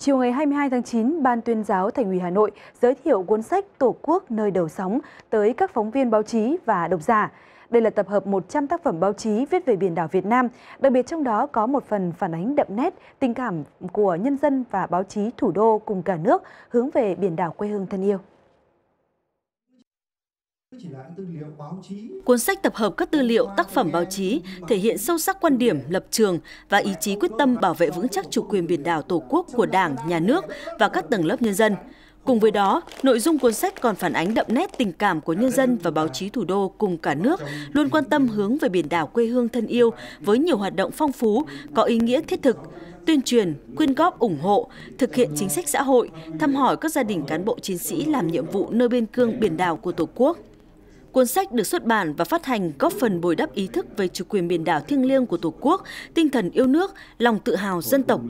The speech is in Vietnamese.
Chiều ngày 22 tháng 9, Ban tuyên giáo Thành ủy Hà Nội giới thiệu cuốn sách Tổ quốc nơi đầu sóng tới các phóng viên báo chí và độc giả. Đây là tập hợp 100 tác phẩm báo chí viết về biển đảo Việt Nam, đặc biệt trong đó có một phần phản ánh đậm nét tình cảm của nhân dân và báo chí thủ đô cùng cả nước hướng về biển đảo quê hương thân yêu. Cuốn sách tập hợp các tư liệu, tác phẩm báo chí thể hiện sâu sắc quan điểm, lập trường và ý chí quyết tâm bảo vệ vững chắc chủ quyền biển đảo Tổ quốc của Đảng, Nhà nước và các tầng lớp nhân dân. Cùng với đó, nội dung cuốn sách còn phản ánh đậm nét tình cảm của nhân dân và báo chí thủ đô cùng cả nước luôn quan tâm hướng về biển đảo quê hương thân yêu với nhiều hoạt động phong phú, có ý nghĩa thiết thực, tuyên truyền, quyên góp ủng hộ, thực hiện chính sách xã hội, thăm hỏi các gia đình cán bộ chiến sĩ làm nhiệm vụ nơi biên cương biển đảo của Tổ quốc. Cuốn sách được xuất bản và phát hành góp phần bồi đắp ý thức về chủ quyền biển đảo thiêng liêng của Tổ quốc, tinh thần yêu nước, lòng tự hào dân tộc.